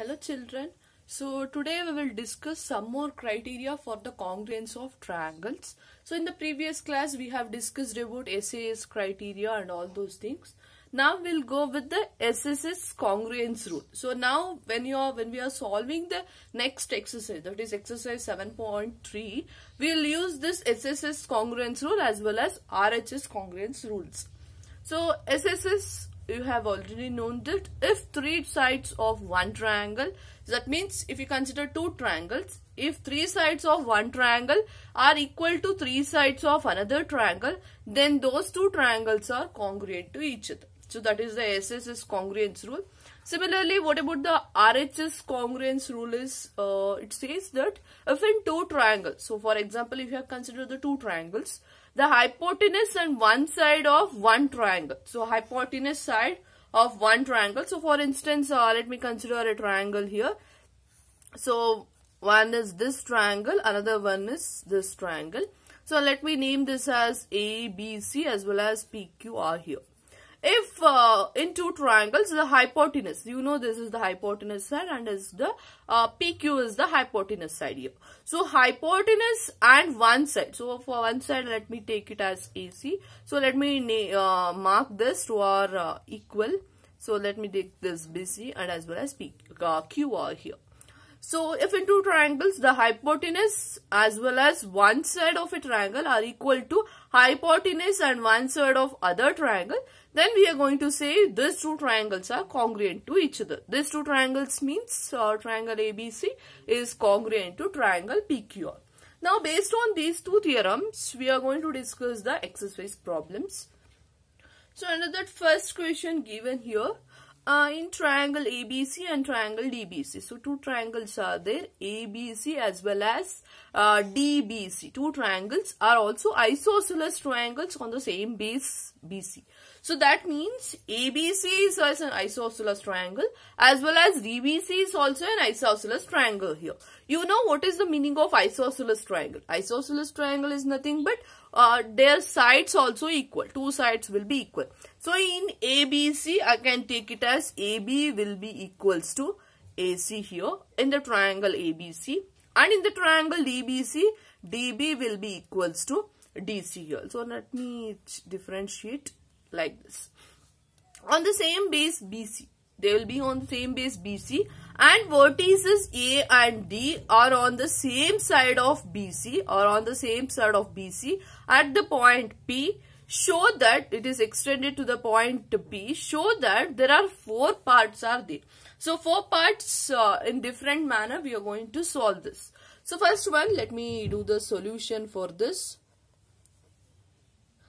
Hello children. So today we will discuss some more criteria for the congruence of triangles. So in the previous class we have discussed about SAS criteria and all those things. Now we'll go with the SSS congruence rule. So now when you are when we are solving the next exercise that is exercise 7.3 we'll use this SSS congruence rule as well as RHS congruence rules. So SSS you have already known that if three sides of one triangle that means if you consider two triangles if three sides of one triangle are equal to three sides of another triangle then those two triangles are congruent to each other so that is the SSS congruence rule Similarly, what about the RHS congruence rule is, uh, it says that if in two triangles, so for example, if you have considered the two triangles, the hypotenuse and one side of one triangle. So, hypotenuse side of one triangle. So, for instance, uh, let me consider a triangle here. So, one is this triangle, another one is this triangle. So, let me name this as ABC as well as PQR here. If uh, in two triangles, the hypotenuse, you know this is the hypotenuse side and is the uh, PQ is the hypotenuse side here. So, hypotenuse and one side. So, for one side, let me take it as AC. So, let me uh, mark this to our uh, equal. So, let me take this BC and as well as PQ, uh, QR here. So if in two triangles the hypotenuse as well as one side of a triangle are equal to hypotenuse and one side of other triangle then we are going to say these two triangles are congruent to each other. These two triangles means uh, triangle ABC is congruent to triangle PQR. Now based on these two theorems we are going to discuss the exercise problems. So another first question given here uh, in triangle ABC and triangle DBC. So two triangles are there ABC as well as uh, DBC. Two triangles are also isosceles triangles on the same base BC. So that means ABC is also an isosceles triangle as well as DBC is also an isosceles triangle here. You know what is the meaning of isosceles triangle? Isosceles triangle is nothing but uh, their sides also equal. Two sides will be equal. So in ABC, I can take it as AB will be equals to AC here in the triangle ABC. And in the triangle DBC, DB will be equals to DC here. So let me differentiate like this. On the same base BC, they will be on the same base BC and vertices A and D are on the same side of BC or on the same side of BC at the point P show that it is extended to the point P show that there are four parts are there. So four parts uh, in different manner we are going to solve this. So first one let me do the solution for this.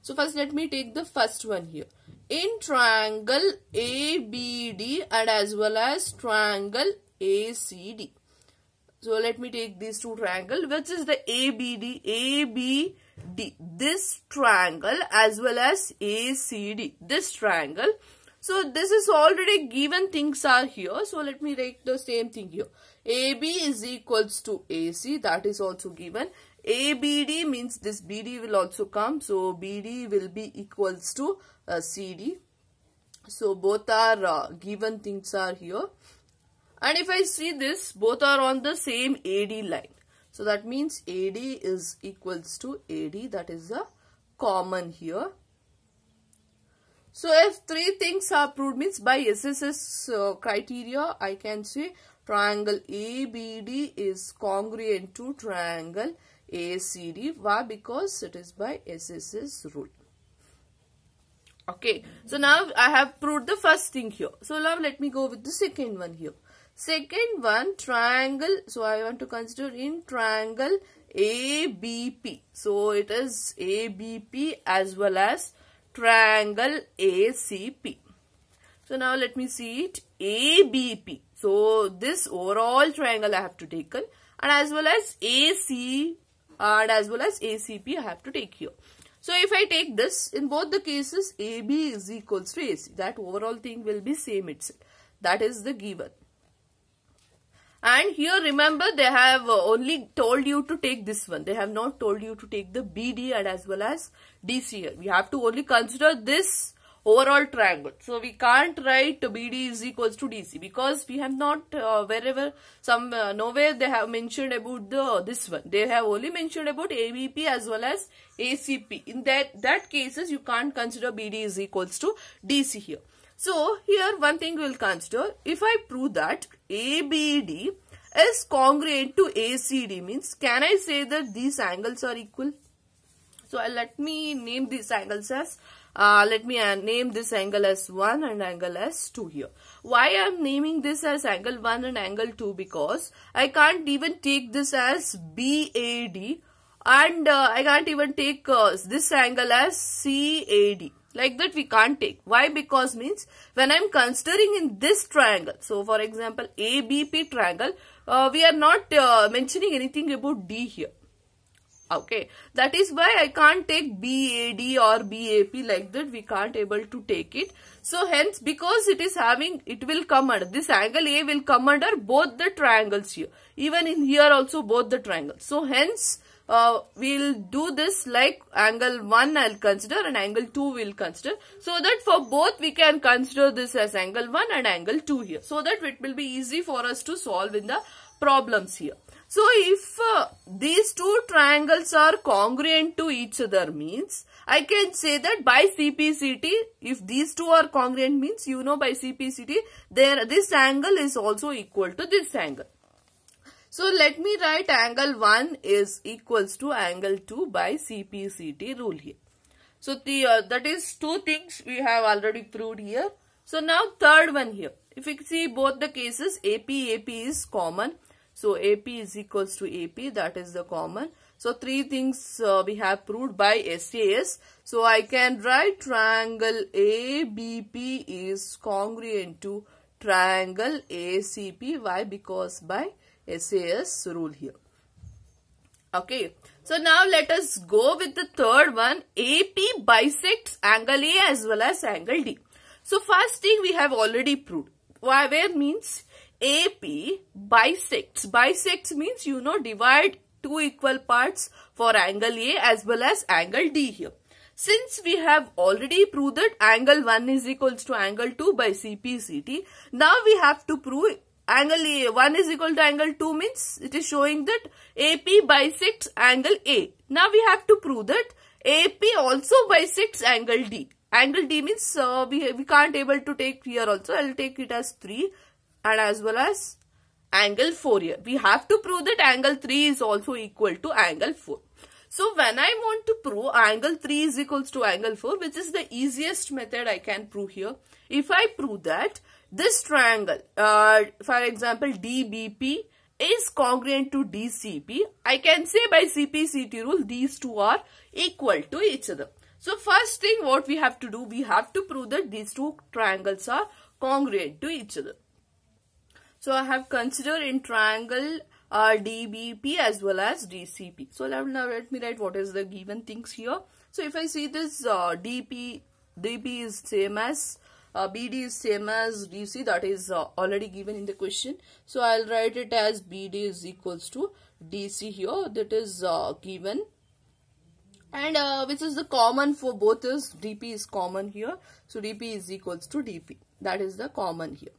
So first let me take the first one here in triangle ABD and as well as triangle ACD. So let me take these two triangle which is the ABD, ABD, this triangle as well as ACD, this triangle. So this is already given things are here. So let me write the same thing here. AB is equals to AC that is also given. ABD means this BD will also come. So BD will be equals to uh, CD. So both are uh, given things are here. And if I see this, both are on the same AD line. So that means AD is equals to AD. That is the common here. So if three things are proved means by SSS uh, criteria, I can say triangle ABD is congruent to triangle ACD. Why? Because it is by SSS rule okay so now i have proved the first thing here so now let me go with the second one here second one triangle so i want to consider in triangle abp so it is abp as well as triangle acp so now let me see it abp so this overall triangle i have to take and as well as ac and as well as acp i have to take here so if I take this, in both the cases, AB is equals to AC. That overall thing will be same itself. That is the given. And here remember they have uh, only told you to take this one. They have not told you to take the BD and as well as DC. We have to only consider this overall triangle. So we can't write BD is equals to DC because we have not uh, wherever some uh, nowhere they have mentioned about the this one. They have only mentioned about AVP as well as ACP. In that that cases you can't consider BD is equals to DC here. So here one thing we will consider if I prove that ABD is congruent to ACD means can I say that these angles are equal? So uh, let me name these angles as uh, let me uh, name this angle as 1 and angle as 2 here. Why I am naming this as angle 1 and angle 2 because I can't even take this as BAD and uh, I can't even take uh, this angle as CAD. Like that we can't take. Why? Because means when I'm considering in this triangle, so for example ABP triangle, uh, we are not uh, mentioning anything about D here okay that is why i can't take bad or bap like that we can't able to take it so hence because it is having it will come under this angle a will come under both the triangles here even in here also both the triangles so hence uh, we'll do this like angle 1 I'll consider and angle 2 we'll consider. So that for both we can consider this as angle 1 and angle 2 here. So that it will be easy for us to solve in the problems here. So if uh, these two triangles are congruent to each other means I can say that by CPCT if these two are congruent means you know by CPCT there this angle is also equal to this angle. So let me write angle 1 is equals to angle 2 by CPCT rule here. So the, uh, that is two things we have already proved here. So now third one here. If you see both the cases AP, AP is common so AP is equals to AP that is the common. So three things uh, we have proved by SAS. So I can write triangle ABP is congruent to triangle ACP. Why? Because by SAS rule here. Okay. So now let us go with the third one. AP bisects angle A as well as angle D. So first thing we have already proved. Why? Where means AP bisects. Bisects means you know divide two equal parts for angle A as well as angle D here. Since we have already proved that angle 1 is equals to angle 2 by CPCT, now we have to prove angle A. 1 is equal to angle 2 means it is showing that AP bisects angle A. Now we have to prove that AP also bisects angle D. Angle D means uh, we, we can't able to take here also. I'll take it as 3 and as well as angle 4 here. We have to prove that angle 3 is also equal to angle 4. So when I want to prove angle 3 is equal to angle 4 which is the easiest method I can prove here. If I prove that this triangle uh, for example DBP is congruent to DCP I can say by CPCT rule these two are equal to each other. So first thing what we have to do we have to prove that these two triangles are congruent to each other. So I have considered in triangle uh, DBP as well as DCP. So now let me write what is the given things here. So if I see this uh, DP, DP is same as uh, BD is same as DC that is uh, already given in the question. So I'll write it as BD is equals to DC here that is uh, given and uh, which is the common for both is DP is common here. So DP is equals to DP that is the common here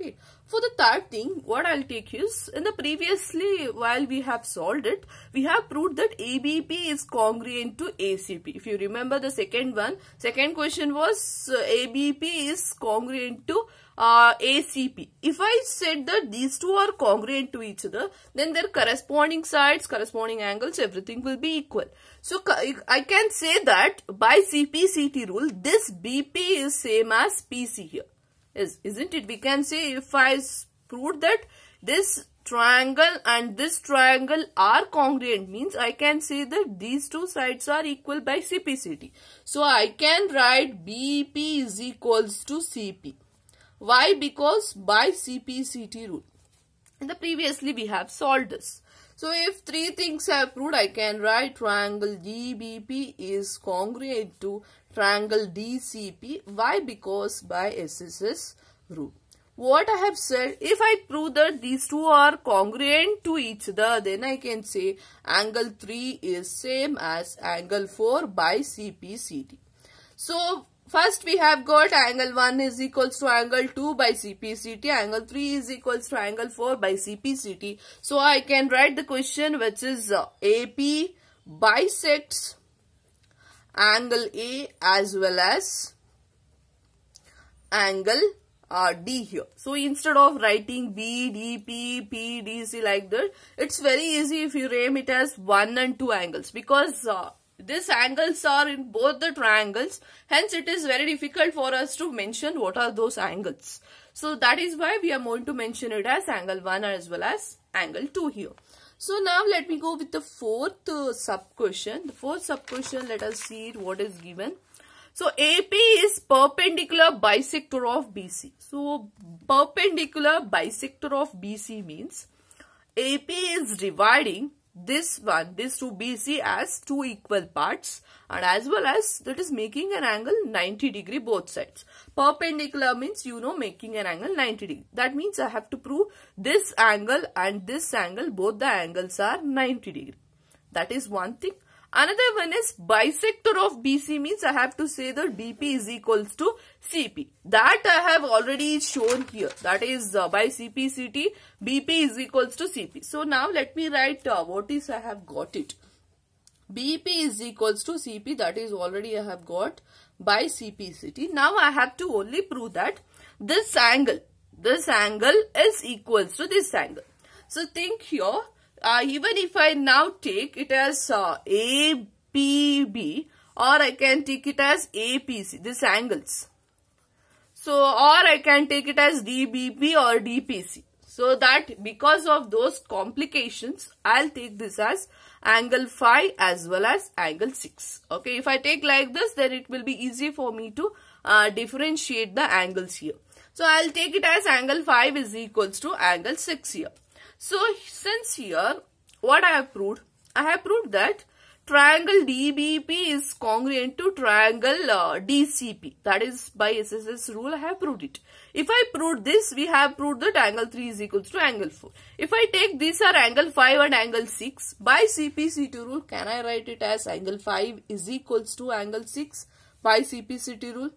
okay for the third thing what i'll take is in the previously while we have solved it we have proved that abp is congruent to acp if you remember the second one second question was uh, abp is congruent to uh, acp if i said that these two are congruent to each other then their corresponding sides corresponding angles everything will be equal so i can say that by cpct rule this bp is same as pc here is isn't it we can say if i prove that this triangle and this triangle are congruent means I can say that these two sides are equal by CPCT. So I can write BP is equals to CP. Why? Because by CPCT rule. In the previously we have solved this. So if three things are proved, I can write triangle DBP is congruent to triangle DCP. Why? Because by SSS rule. What I have said, if I prove that these two are congruent to each other, then I can say angle 3 is same as angle 4 by CPCD. So, First we have got angle 1 is equals to angle 2 by CPCT, angle 3 is equals to angle 4 by CPCT. So I can write the question which is uh, AP bisects angle A as well as angle uh, D here. So instead of writing B, D, P, P, D, C like that, it's very easy if you name it as 1 and 2 angles because uh, these angles are in both the triangles. Hence, it is very difficult for us to mention what are those angles. So, that is why we are going to mention it as angle 1 as well as angle 2 here. So, now let me go with the fourth uh, sub-question. The fourth sub-question, let us see what is given. So, AP is perpendicular bisector of BC. So, perpendicular bisector of BC means AP is dividing this one, this 2 BC as two equal parts and as well as that is making an angle 90 degree both sides. Perpendicular means you know making an angle 90 degree. That means I have to prove this angle and this angle both the angles are 90 degree. That is one thing. Another one is bisector of BC means I have to say that BP is equals to CP. That I have already shown here. That is uh, by CPCT, BP is equals to CP. So now let me write uh, what is I have got it. BP is equals to CP that is already I have got by CPCT. Now I have to only prove that this angle, this angle is equals to this angle. So think here uh, even if I now take it as uh, APB or I can take it as APC, these angles. So, or I can take it as DBP or DPC. So that because of those complications, I'll take this as angle 5 as well as angle 6. Okay, if I take like this, then it will be easy for me to uh, differentiate the angles here. So I'll take it as angle 5 is equals to angle 6 here. So since here what I have proved? I have proved that triangle DBP is congruent to triangle uh, DCP. That is by SSS rule I have proved it. If I proved this, we have proved that angle 3 is equal to angle 4. If I take these are angle 5 and angle 6, by CPCT rule, can I write it as angle 5 is equals to angle 6 by CPCT rule?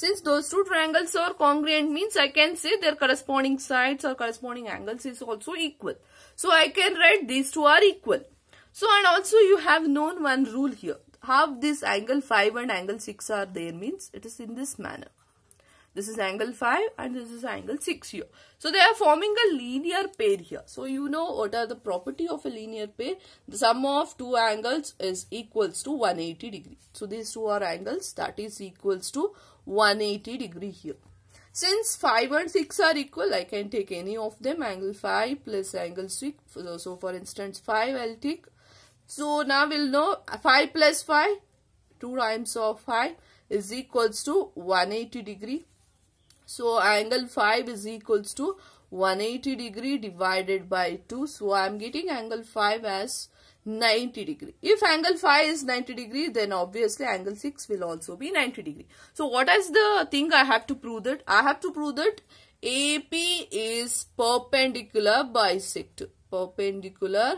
Since those two triangles are congruent means I can say their corresponding sides or corresponding angles is also equal. So I can write these two are equal. So and also you have known one rule here. Half this angle 5 and angle 6 are there means it is in this manner. This is angle 5 and this is angle 6 here. So they are forming a linear pair here. So you know what are the property of a linear pair. The sum of two angles is equals to 180 degree. So these two are angles that is equals to 180 degree here. Since 5 and 6 are equal, I can take any of them. Angle 5 plus angle 6. So, so for instance, 5 I'll take. So, now we'll know 5 plus 5, 2 times of 5 is equals to 180 degree. So, angle 5 is equals to 180 degree divided by 2. So, I am getting angle 5 as 90 degree. If angle phi is 90 degree, then obviously angle 6 will also be 90 degree. So what is the thing I have to prove that? I have to prove that AP is perpendicular bisect. Perpendicular.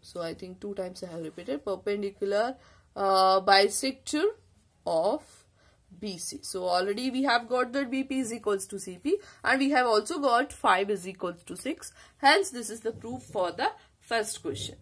So I think two times I have repeated. Perpendicular uh, bisector of BC. So already we have got that BP is equals to CP and we have also got 5 is equals to 6. Hence this is the proof for the first question.